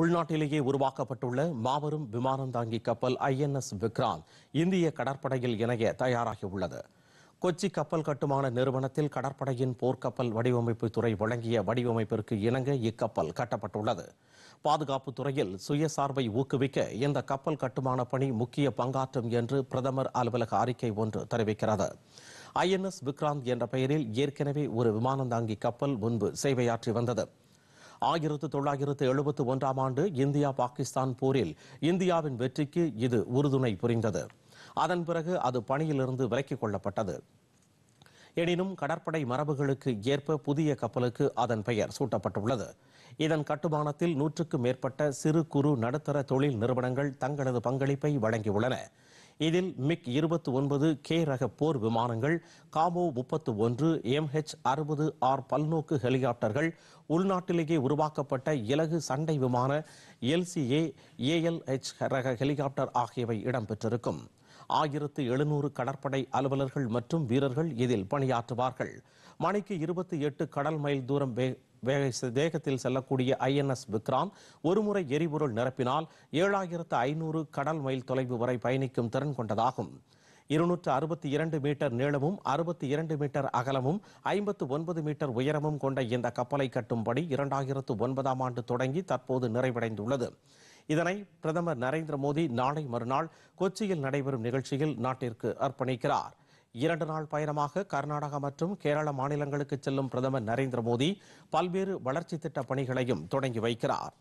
உள்நாட்டிலேயே உருவாக்கப்பட்டுள்ள மாபெரும் விமானம் தாங்கி கப்பல் ஐஎன்எஸ் விக்ராந்த் இந்திய கடற்படையில் இணைய தயாராகியுள்ளது கொச்சி கப்பல் கட்டுமான நிறுவனத்தில் கடற்படையின் போர்க்கப்பல் வடிவமைப்பு துறை வழங்கிய வடிவமைப்பிற்கு இணங்க இக்கப்பல் கட்டப்பட்டுள்ளது பாதுகாப்பு துறையில் சுயசார்பை ஊக்குவிக்க இந்த கப்பல் கட்டுமான பணி முக்கிய பங்காற்றும் என்று பிரதமர் அலுவலக அறிக்கை ஒன்று தெரிவிக்கிறது ஐஎன்எஸ் விக்ராந்த் என்ற பெயரில் ஏற்கனவே ஒரு விமானந்தாங்கி கப்பல் முன்பு சேவையாற்றி வந்தது ஆயிரத்து தொள்ளாயிரத்து எழுபத்து ஒன்றாம் ஆண்டு இந்தியா பாகிஸ்தான் போரில் இந்தியாவின் வெற்றிக்கு இது உறுதுணை புரிந்தது அதன் பிறகு அது பணியிலிருந்து விலக்கிக் கொள்ளப்பட்டது எனினும் கடற்படை மரபுகளுக்கு ஏற்ப புதிய கப்பலுக்கு அதன் பெயர் சூட்டப்பட்டுள்ளது இதன் கட்டுமானத்தில் நூற்றுக்கும் மேற்பட்ட சிறு குறு நடுத்தர தொழில் நிறுவனங்கள் தங்களது பங்களிப்பை வழங்கியுள்ளன இதில் மிக் இருபத்தி ஒன்பது கே ரக போர் விமானங்கள் காமோ முப்பத்து ஒன்று எம்ஹெச் அறுபது ஆர் பல்நோக்கு ஹெலிகாப்டர்கள் உள்நாட்டிலேயே உருவாக்கப்பட்ட இலகு சண்டை விமான எல்சிஏ ஏஎல்ஹெச் ரக ஹெலிகாப்டர் ஆகியவை இடம்பெற்றிருக்கும் ஆயிரத்து எழுநூறு கடற்படை அலுவலர்கள் மற்றும் வீரர்கள் இதில் பணியாற்றுவார்கள் மணிக்கு இருபத்தி எட்டு கடல் மைல் தூரம் வேகத்தில் செல்லக்கூடிய ஐஎன்எஸ் விக்ராந்த் ஒருமுறை எரிபொருள் நிரப்பினால் ஏழாயிரத்து ஐநூறு கடல் மைல் தொலைவு வரை பயணிக்கும் திறன் கொண்டதாகும் இருநூற்று அறுபத்தி இரண்டு மீட்டர் நீளமும் அறுபத்தி இரண்டு மீட்டர் அகலமும் ஐம்பத்து ஒன்பது மீட்டர் உயரமும் கொண்ட இந்த கப்பலை கட்டும்படி இரண்டாயிரத்து ஒன்பதாம் ஆண்டு தொடங்கி தற்போது நிறைவடைந்துள்ளது இதனை பிரதமர் நரேந்திர மோடி நாளை மறுநாள் கொச்சியில் நடைபெறும் நிகழ்ச்சியில் நாட்டிற்கு அர்ப்பணிக்கிறார் இரண்டு நாள் பயணமாக கர்நாடகா மற்றும் கேரள மாநிலங்களுக்கு செல்லும் பிரதமர் நரேந்திர மோடி பல்வேறு வளர்ச்சி திட்ட பணிகளையும் தொடங்கி வைக்கிறார்